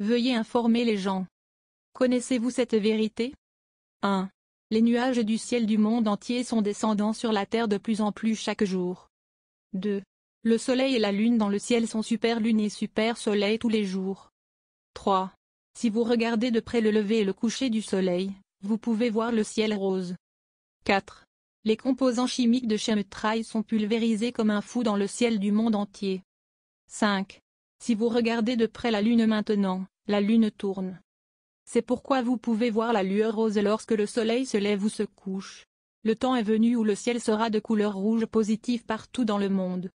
Veuillez informer les gens. Connaissez-vous cette vérité 1. Les nuages du ciel du monde entier sont descendants sur la terre de plus en plus chaque jour. 2. Le soleil et la lune dans le ciel sont super-lune et super-soleil tous les jours. 3. Si vous regardez de près le lever et le coucher du soleil, vous pouvez voir le ciel rose. 4. Les composants chimiques de chemtrail sont pulvérisés comme un fou dans le ciel du monde entier. 5. Si vous regardez de près la Lune maintenant, la Lune tourne. C'est pourquoi vous pouvez voir la lueur rose lorsque le soleil se lève ou se couche. Le temps est venu où le ciel sera de couleur rouge positive partout dans le monde.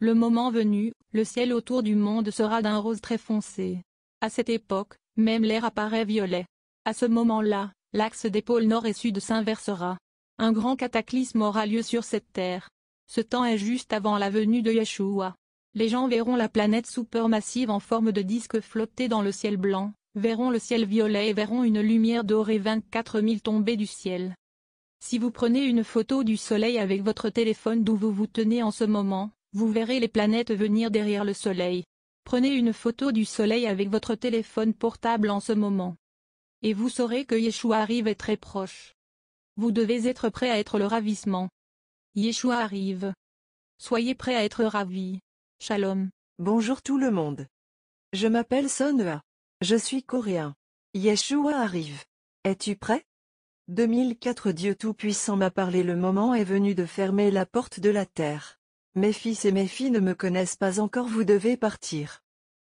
Le moment venu, le ciel autour du monde sera d'un rose très foncé. À cette époque, même l'air apparaît violet. À ce moment-là, l'axe des pôles nord et sud s'inversera. Un grand cataclysme aura lieu sur cette terre. Ce temps est juste avant la venue de Yeshua. Les gens verront la planète massive en forme de disque flotter dans le ciel blanc, verront le ciel violet et verront une lumière dorée 24 000 tomber du ciel. Si vous prenez une photo du soleil avec votre téléphone d'où vous vous tenez en ce moment, vous verrez les planètes venir derrière le soleil. Prenez une photo du soleil avec votre téléphone portable en ce moment. Et vous saurez que Yeshua arrive est très proche. Vous devez être prêt à être le ravissement. Yeshua arrive. Soyez prêt à être ravi. Shalom. Bonjour tout le monde. Je m'appelle Sonhua. Je suis coréen. Yeshua arrive. Es-tu prêt 2004 Dieu Tout-Puissant m'a parlé le moment est venu de fermer la porte de la terre. Mes fils et mes filles ne me connaissent pas encore vous devez partir.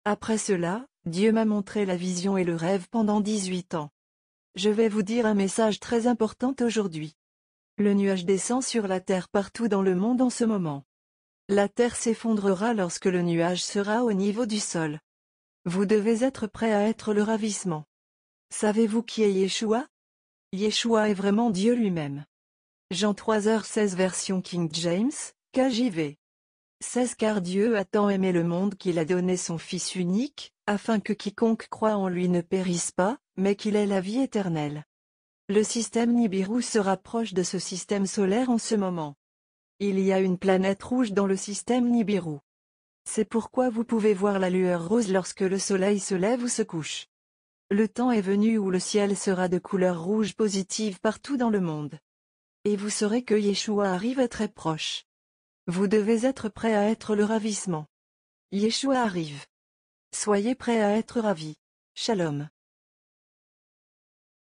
Après cela, Dieu m'a montré la vision et le rêve pendant 18 ans. Je vais vous dire un message très important aujourd'hui. Le nuage descend sur la terre partout dans le monde en ce moment. La Terre s'effondrera lorsque le nuage sera au niveau du sol. Vous devez être prêt à être le ravissement. Savez-vous qui est Yeshua Yeshua est vraiment Dieu lui-même. Jean 3h16 version King James, KJV. 16 Car Dieu a tant aimé le monde qu'il a donné son Fils unique, afin que quiconque croit en lui ne périsse pas, mais qu'il ait la vie éternelle. Le système Nibiru se rapproche de ce système solaire en ce moment. Il y a une planète rouge dans le système Nibiru. C'est pourquoi vous pouvez voir la lueur rose lorsque le soleil se lève ou se couche. Le temps est venu où le ciel sera de couleur rouge positive partout dans le monde. Et vous saurez que Yeshua arrive à très proche. Vous devez être prêt à être le ravissement. Yeshua arrive. Soyez prêt à être ravi. Shalom.